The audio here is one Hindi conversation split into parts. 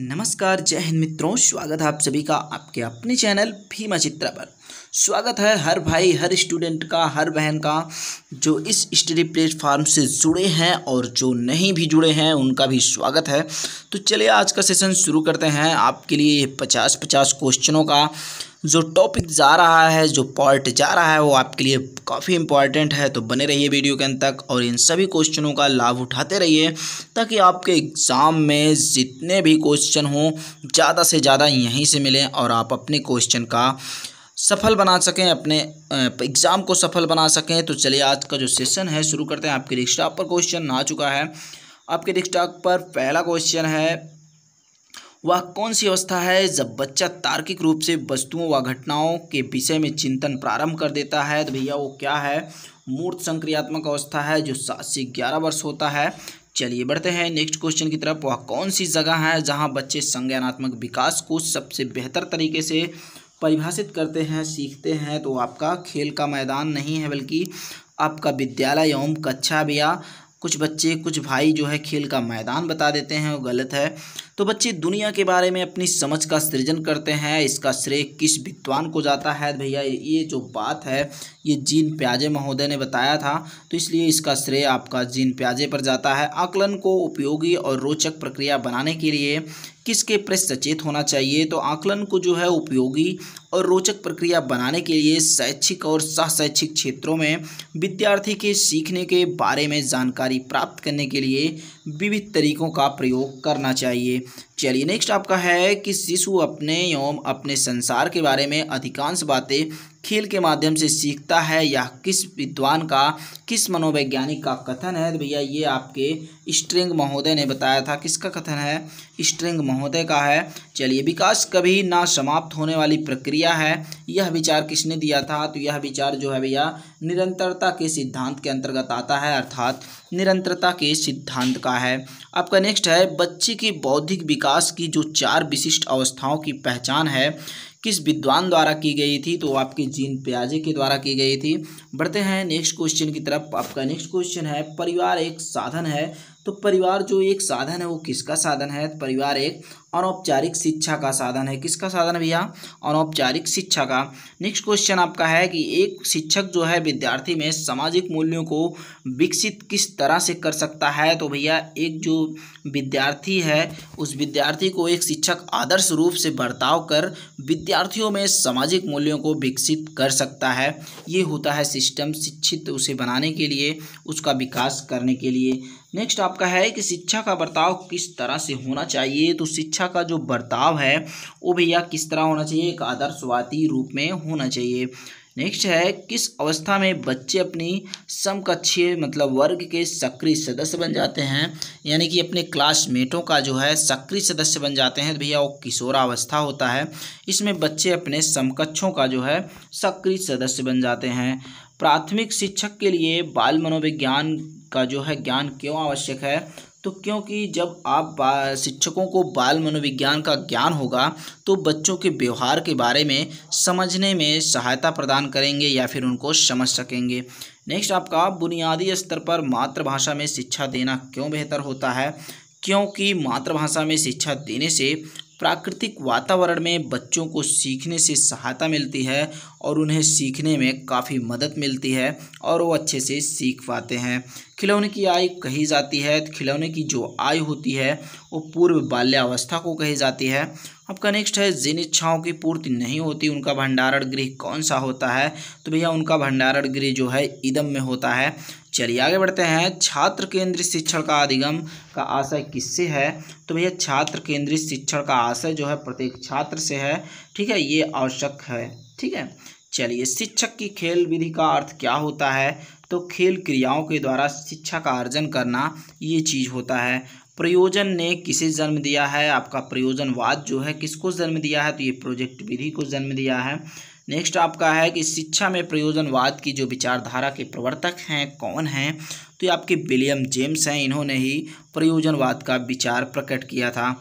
नमस्कार जय हिंद मित्रों स्वागत है आप सभी का आपके अपने चैनल भीमा चित्रा पर स्वागत है हर भाई हर स्टूडेंट का हर बहन का जो इस स्टडी प्लेटफार्म से जुड़े हैं और जो नहीं भी जुड़े हैं उनका भी स्वागत है तो चलिए आज का सेशन शुरू करते हैं आपके लिए पचास पचास क्वेश्चनों का जो टॉपिक जा रहा है जो पार्ट जा रहा है वो आपके लिए काफ़ी इंपॉर्टेंट है तो बने रहिए वीडियो के अंत तक और इन सभी क्वेश्चनों का लाभ उठाते रहिए ताकि आपके एग्ज़ाम में जितने भी क्वेश्चन हों ज़्यादा से ज़्यादा यहीं से मिलें और आप अपने क्वेश्चन का सफल बना सकें अपने एग्ज़ाम को सफल बना सकें तो चलिए आज का जो सेशन है शुरू करते हैं आपके डेस्कटॉप पर क्वेश्चन आ चुका है आपके डेस्कटॉप पर पहला क्वेश्चन है वह कौन सी अवस्था है जब बच्चा तार्किक रूप से वस्तुओं व घटनाओं के विषय में चिंतन प्रारंभ कर देता है तो भैया वो क्या है मूर्त संक्रियात्मक अवस्था है जो सात से ग्यारह वर्ष होता है चलिए बढ़ते हैं नेक्स्ट क्वेश्चन की तरफ वह कौन सी जगह है जहां बच्चे संज्ञानात्मक विकास को सबसे बेहतर तरीके से परिभाषित करते हैं सीखते हैं तो आपका खेल का मैदान नहीं है बल्कि आपका विद्यालय एवं कक्षा भी या कुछ बच्चे कुछ भाई जो है खेल का मैदान बता देते हैं वो गलत है तो बच्चे दुनिया के बारे में अपनी समझ का सृजन करते हैं इसका श्रेय किस विद्वान को जाता है भैया ये जो बात है ये जीन प्याजे महोदय ने बताया था तो इसलिए इसका श्रेय आपका जीन प्याजे पर जाता है आकलन को उपयोगी और रोचक प्रक्रिया बनाने के लिए किसके प्रति सचेत होना चाहिए तो आकलन को जो है उपयोगी और रोचक प्रक्रिया बनाने के लिए शैक्षिक और सह शैक्षिक क्षेत्रों में विद्यार्थी के सीखने के बारे में जानकारी प्राप्त करने के लिए विविध तरीकों का प्रयोग करना चाहिए चलिए नेक्स्ट आपका है कि शिशु अपने एवं अपने संसार के बारे में अधिकांश बातें खेल के माध्यम से सीखता है या किस विद्वान का किस मनोवैज्ञानिक का कथन है तो भैया ये आपके स्ट्रिंग महोदय ने बताया था किसका कथन है स्ट्रिंग महोदय का है चलिए विकास कभी ना समाप्त होने वाली प्रक्रिया है यह विचार किसने दिया था तो यह विचार जो है भैया निरंतरता के सिद्धांत के अंतर्गत आता है अर्थात निरंतरता के सिद्धांत का है आपका नेक्स्ट है बच्चे की बौद्धिक विकास विकास की जो चार विशिष्ट अवस्थाओं की पहचान है किस विद्वान द्वारा की गई थी तो आपके जीन प्याजे के द्वारा की गई थी बढ़ते हैं नेक्स्ट क्वेश्चन की तरफ आपका नेक्स्ट क्वेश्चन है परिवार एक साधन है तो परिवार जो एक साधन है वो किसका साधन है परिवार एक अनौपचारिक शिक्षा का साधन है किसका साधन है भैया अनौपचारिक शिक्षा का नेक्स्ट क्वेश्चन आपका है कि एक शिक्षक जो है विद्यार्थी में सामाजिक मूल्यों को विकसित किस तरह से कर सकता है तो भैया एक जो विद्यार्थी है उस विद्यार्थी को एक शिक्षक आदर्श रूप से बर्ताव कर विद्यार्थियों में सामाजिक मूल्यों को विकसित कर सकता है ये होता है सिस्टम शिक्षित उसे बनाने के लिए उसका विकास करने के लिए नेक्स्ट आपका है कि शिक्षा का बर्ताव किस तरह से होना चाहिए तो शिक्षा शिक्षा का जो बर्ताव है वो भैया किस तरह होना चाहिए एक आदर्शवादी रूप में होना चाहिए नेक्स्ट है किस अवस्था में बच्चे अपनी समकक्षीय मतलब वर्ग के सक्रिय सदस्य बन जाते हैं यानी कि अपने क्लासमेटों का जो है सक्रिय सदस्य बन जाते हैं तो भैया वो किशोरावस्था होता है इसमें बच्चे अपने समकक्षों का जो है सक्रिय सदस्य बन जाते हैं प्राथमिक शिक्षक के लिए बाल मनोविज्ञान का जो है ज्ञान क्यों आवश्यक है तो क्योंकि जब आप शिक्षकों को बाल मनोविज्ञान का ज्ञान होगा तो बच्चों के व्यवहार के बारे में समझने में सहायता प्रदान करेंगे या फिर उनको समझ सकेंगे नेक्स्ट आपका बुनियादी स्तर पर मातृभाषा में शिक्षा देना क्यों बेहतर होता है क्योंकि मातृभाषा में शिक्षा देने से प्राकृतिक वातावरण में बच्चों को सीखने से सहायता मिलती है और उन्हें सीखने में काफ़ी मदद मिलती है और वो अच्छे से सीख पाते हैं खिलौने की आयु कही जाती है तो खिलौने की जो आयु होती है वो पूर्व बाल्यावस्था को कही जाती है आपका नेक्स्ट है जिन इच्छाओं की पूर्ति नहीं होती उनका भंडारण गृह कौन सा होता है तो भैया उनका भंडारण गृह जो है इदम में होता है चलिए आगे बढ़ते हैं छात्र केंद्रित शिक्षण का अधिगम का आशय किससे है तो भैया छात्र केंद्रित शिक्षण का आशय जो है प्रत्येक छात्र से है ठीक है ये आवश्यक है ठीक है चलिए शिक्षक की खेल विधि का अर्थ क्या होता है तो खेल क्रियाओं के द्वारा शिक्षा का अर्जन करना ये चीज़ होता है प्रयोजन ने किसे जन्म दिया है आपका प्रयोजनवाद जो है किसको जन्म दिया है तो ये प्रोजेक्ट विधि को जन्म दिया है नेक्स्ट आपका है कि शिक्षा में प्रयोजनवाद की जो विचारधारा के प्रवर्तक हैं कौन हैं तो ये आपके विलियम जेम्स हैं इन्होंने ही प्रयोजनवाद का विचार प्रकट किया था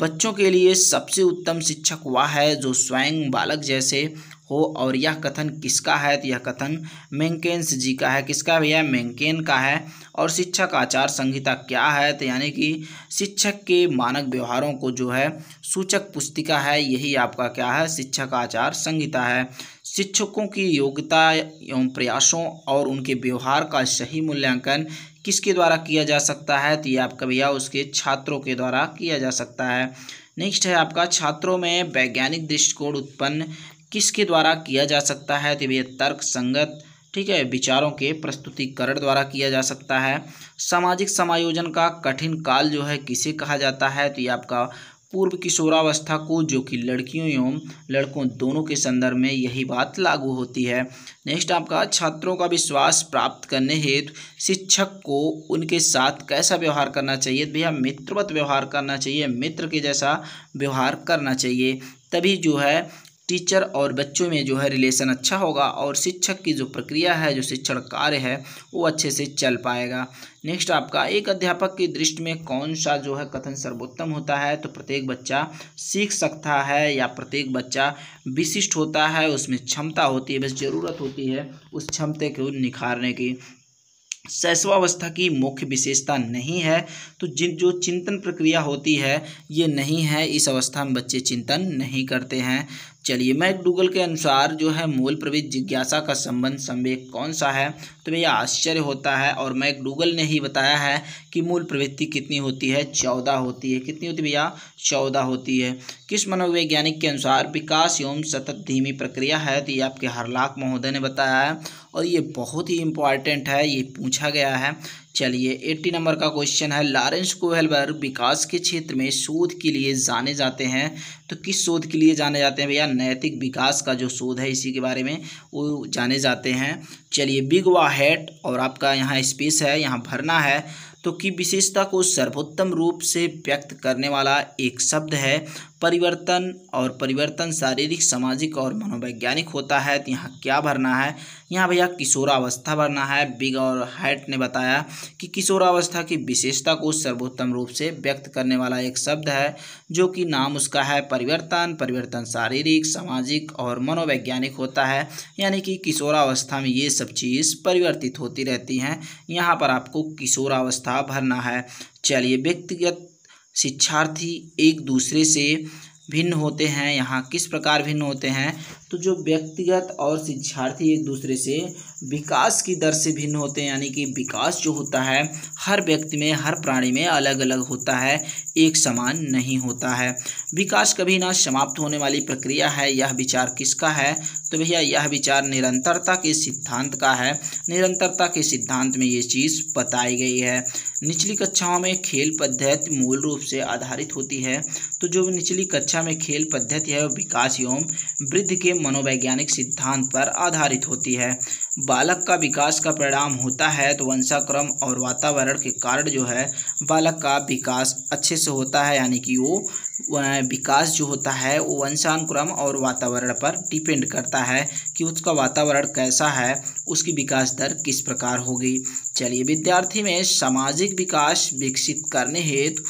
बच्चों के लिए सबसे उत्तम शिक्षक वह है जो स्वयं बालक जैसे हो और यह कथन किसका है तो यह कथन मैंकेन्स जी का है किसका भैया मैंकेन का है और शिक्षक आचार संहिता क्या है तो यानी कि शिक्षक के मानक व्यवहारों को जो है सूचक पुस्तिका है यही आपका क्या है शिक्षक आचार संहिता है शिक्षकों की योग्यता एवं प्रयासों और उनके व्यवहार का सही मूल्यांकन किसके द्वारा किया जा सकता है तो ये आपका भैया उसके छात्रों के द्वारा किया जा सकता है नेक्स्ट है आपका छात्रों में वैज्ञानिक दृष्टिकोण उत्पन्न किसके द्वारा किया जा सकता है तो भैया तर्क संगत ठीक है विचारों के प्रस्तुतिकरण द्वारा किया जा सकता है सामाजिक समायोजन का कठिन काल जो है किसे कहा जाता है तो ये आपका पूर्व किशोरावस्था को जो कि लड़कियों एवं लड़कों दोनों के संदर्भ में यही बात लागू होती है नेक्स्ट आपका छात्रों का विश्वास प्राप्त करने हेतु शिक्षक को उनके साथ कैसा व्यवहार करना चाहिए भैया मित्रवत व्यवहार करना चाहिए मित्र के जैसा व्यवहार करना चाहिए तभी जो है टीचर और बच्चों में जो है रिलेशन अच्छा होगा और शिक्षक की जो प्रक्रिया है जो शिक्षण कार्य है वो अच्छे से चल पाएगा नेक्स्ट आपका एक अध्यापक की दृष्टि में कौन सा जो है कथन सर्वोत्तम होता है तो प्रत्येक बच्चा सीख सकता है या प्रत्येक बच्चा विशिष्ट होता है उसमें क्षमता होती है बस ज़रूरत होती है उस क्षमता को निखारने की शैशवावस्था की मुख्य विशेषता नहीं है तो जिन जो चिंतन प्रक्रिया होती है ये नहीं है इस अवस्था में बच्चे चिंतन नहीं करते हैं चलिए मैकडूगल के अनुसार जो है मूल प्रवृत्ति जिज्ञासा का संबंध संवेक कौन सा है तो भैया आश्चर्य होता है और मैकडूगल ने ही बताया है कि मूल प्रवृत्ति कितनी होती है चौदह होती है कितनी होती है भैया चौदह होती है किस मनोवैज्ञानिक के अनुसार विकास एवं सतत धीमी प्रक्रिया है तो ये आपके हरलाक महोदय ने बताया है और ये बहुत ही इम्पॉर्टेंट है ये पूछा गया है चलिए 80 नंबर का क्वेश्चन है लॉरेंस कोहेलबर्ग विकास के क्षेत्र में शोध के लिए जाने जाते हैं तो किस शोध के लिए जाने जाते हैं भैया नैतिक विकास का जो शोध है इसी के बारे में वो जाने जाते हैं चलिए बिग वा हेट और आपका यहाँ स्पेस है यहाँ भरना है तो कि विशेषता को सर्वोत्तम रूप से व्यक्त करने वाला एक शब्द है परिवर्तन और परिवर्तन शारीरिक सामाजिक और मनोवैज्ञानिक होता है तो यहाँ क्या भरना है यहाँ भैया किशोरावस्था भरना है बिग और हाइट ने बताया कि किशोरावस्था की विशेषता को सर्वोत्तम रूप से व्यक्त करने वाला एक शब्द है जो कि नाम उसका है परिवर्तन परिवर्तन शारीरिक सामाजिक और मनोवैज्ञानिक होता है यानी कि किशोरावस्था में ये सब चीज़ परिवर्तित होती रहती हैं यहाँ पर आपको किशोरावस्था भरना है चलिए व्यक्तिगत शिक्षार्थी एक दूसरे से भिन्न होते हैं यहाँ किस प्रकार भिन्न होते हैं तो जो व्यक्तिगत और शिक्षार्थी एक दूसरे से विकास की दर से भिन्न होते हैं यानी कि विकास जो होता है हर व्यक्ति में हर प्राणी में अलग अलग होता है एक समान नहीं होता है विकास कभी ना समाप्त होने वाली प्रक्रिया है यह विचार किसका है तो भैया यह विचार निरंतरता के सिद्धांत का है निरंतरता के सिद्धांत में ये चीज़ बताई गई है निचली कक्षाओं में खेल पद्धति मूल रूप से आधारित होती है तो जो निचली कक्षा में खेल पद्धति है वह विकास एवं वृद्धि के मनोवैज्ञानिक सिद्धांत पर आधारित होती है बालक का विकास का परिणाम होता है तो वंशाक्रम और वातावरण के कारण जो है बालक का विकास अच्छे से होता है यानी कि वो विकास जो होता है वो वंशानुक्रम और वातावरण पर डिपेंड करता है कि उसका वातावरण कैसा है उसकी विकास दर किस प्रकार होगी चलिए विद्यार्थी में सामाजिक विकास विकसित करने हेतु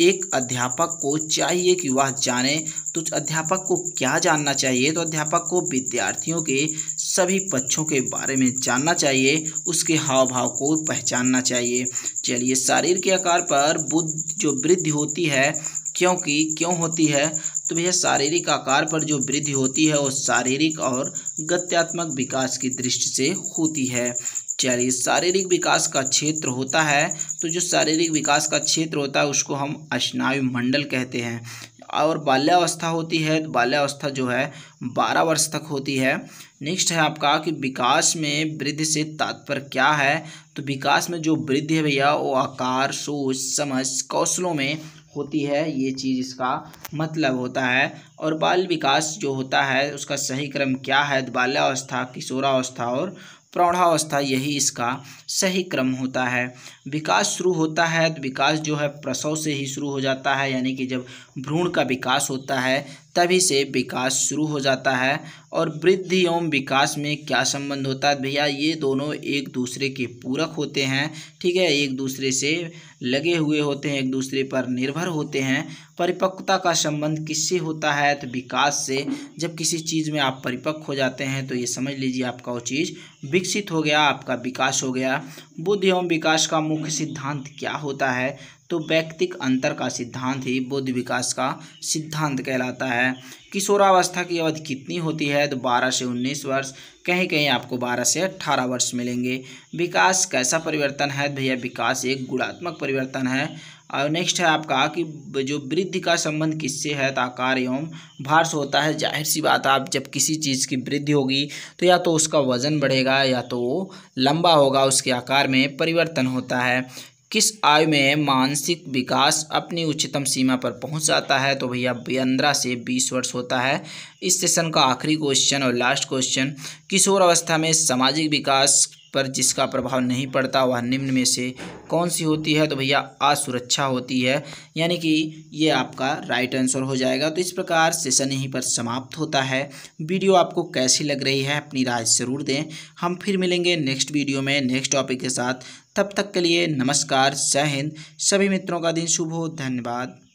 एक अध्यापक को चाहिए कि वह जाने तो अध्यापक को क्या जानना चाहिए तो अध्यापक को विद्यार्थियों के सभी पक्षों के बारे में जानना चाहिए उसके हाव भाव को पहचानना चाहिए चलिए शरीर के आकार पर बुद्ध जो वृद्धि होती है क्योंकि क्यों होती है तो भैया शारीरिक आकार पर जो वृद्धि होती है वो शारीरिक और गत्यात्मक विकास की दृष्टि से होती है चलिए शारीरिक विकास का क्षेत्र होता है तो जो शारीरिक विकास का क्षेत्र होता है उसको हम स्नायु मंडल कहते हैं और बाल्यावस्था होती है तो बाल्यावस्था जो है बारह वर्ष तक होती है नेक्स्ट है आपका कि विकास में वृद्धि से तात्पर्य क्या है तो विकास में जो वृद्धि है भैया वो आकार सोच समझ कौशलों में होती है ये चीज़ इसका मतलब होता है और बाल विकास जो होता है उसका सही क्रम क्या है तो बाल्यावस्था किशोरावस्था और प्रौढ़ावस्था यही इसका सही क्रम होता है विकास शुरू होता है तो विकास जो है प्रसव से ही शुरू हो जाता है यानी कि जब भ्रूण का विकास होता है तभी से विकास शुरू हो जाता है और वृद्धि एवं विकास में क्या संबंध होता है भैया ये दोनों एक दूसरे के पूरक होते हैं ठीक है एक दूसरे से लगे हुए होते हैं एक दूसरे पर निर्भर होते हैं परिपक्वता का संबंध किससे होता है तो विकास से जब किसी चीज़ में आप परिपक्व हो जाते हैं तो ये समझ लीजिए आपका वो चीज़ विकसित हो गया आपका विकास हो गया बुद्धि एवं विकास का मुख्य सिद्धांत क्या होता है तो व्यक्तिक अंतर का सिद्धांत ही बुद्ध विकास का सिद्धांत कहलाता है किशोरावस्था की अवधि कितनी होती है तो 12 से 19 वर्ष कहीं कहीं आपको 12 से 18 वर्ष मिलेंगे विकास कैसा परिवर्तन है तो भैया विकास एक गुणात्मक परिवर्तन है और नेक्स्ट है आपका कि जो वृद्धि का संबंध किससे है तो आकार एवं भार से होता है जाहिर सी बात आप जब किसी चीज़ की वृद्धि होगी तो या तो उसका वज़न बढ़ेगा या तो लंबा होगा उसके आकार में परिवर्तन होता है किस आयु में मानसिक विकास अपनी उच्चतम सीमा पर पहुंच जाता है तो भैया पंद्रह से बीस वर्ष होता है इस सेशन का आखिरी क्वेश्चन और लास्ट क्वेश्चन किशोर अवस्था में सामाजिक विकास पर जिसका प्रभाव नहीं पड़ता वह निम्न में से कौन सी होती है तो भैया असुरक्षा होती है यानी कि ये आपका राइट आंसर हो जाएगा तो इस प्रकार सेशन यहीं पर समाप्त होता है वीडियो आपको कैसी लग रही है अपनी राय ज़रूर दें हम फिर मिलेंगे नेक्स्ट वीडियो में नेक्स्ट टॉपिक के साथ तब तक के लिए नमस्कार जय हिंद सभी मित्रों का दिन शुभ हो धन्यवाद